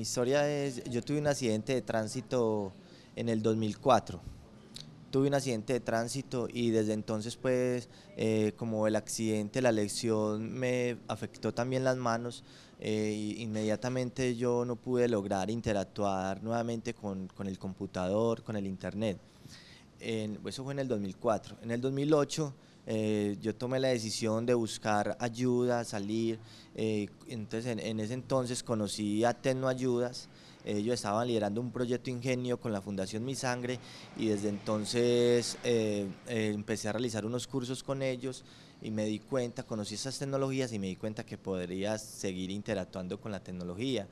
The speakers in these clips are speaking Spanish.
mi historia es, yo tuve un accidente de tránsito en el 2004. Tuve un accidente de tránsito y desde entonces pues eh, como el accidente, la lesión me afectó también las manos, eh, inmediatamente yo no pude lograr interactuar nuevamente con, el computador, con el internet. eso fue en el 2004. En el 2008 eh, yo tomé la decisión de buscar ayuda, salir. Eh, entonces, en, ese entonces conocí a Tecno Ayudas. Ellos estaban liderando un proyecto ingenio con la Fundación Mi Sangre y desde entonces eh, empecé a realizar unos cursos con ellos y me di cuenta, conocí esas tecnologías y me di cuenta que podría seguir interactuando con la tecnología.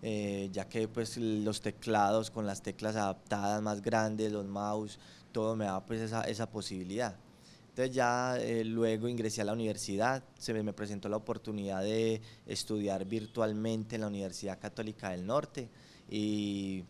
ya que pues, los teclados con las teclas adaptadas más grandes, los mouse, todo me da pues, esa posibilidad. Entonces ya eh, luego ingresé a la universidad, se me, me presentó la oportunidad de estudiar virtualmente en la Universidad Católica del Norte y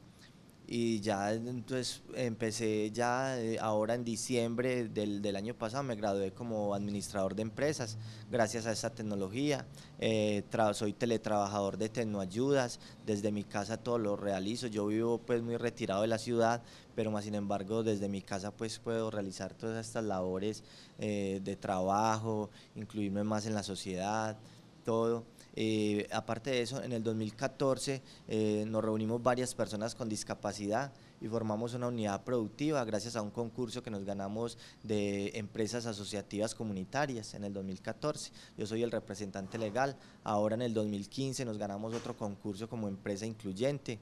y ya entonces empecé ya eh, ahora en diciembre del, año pasado me gradué como administrador de empresas gracias a esta tecnología. Eh, soy teletrabajador de Tecnoayudas, desde mi casa todo lo realizo, yo vivo pues muy retirado de la ciudad, pero más sin embargo desde mi casa pues puedo realizar todas estas labores eh, de trabajo, incluirme más en la sociedad, todo. Eh, aparte de eso, en el 2014 eh, nos reunimos varias personas con discapacidad y formamos una unidad productiva gracias a un concurso que nos ganamos de empresas asociativas comunitarias en el 2014. Yo soy el representante legal. Ahora en el 2015 nos ganamos otro concurso como empresa incluyente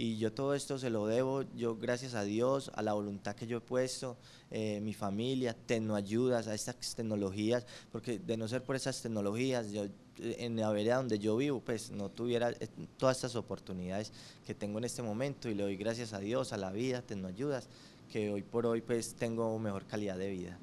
y yo todo esto se lo debo, yo gracias a Dios, a la voluntad que yo he puesto, eh, mi familia, ayudas a estas tecnologías, porque de no ser por esas tecnologías, yo eh, en la vereda donde yo vivo, pues no tuviera eh, todas estas oportunidades que tengo en este momento y le doy gracias a Dios, a la vida, ayudas que hoy por hoy pues tengo mejor calidad de vida.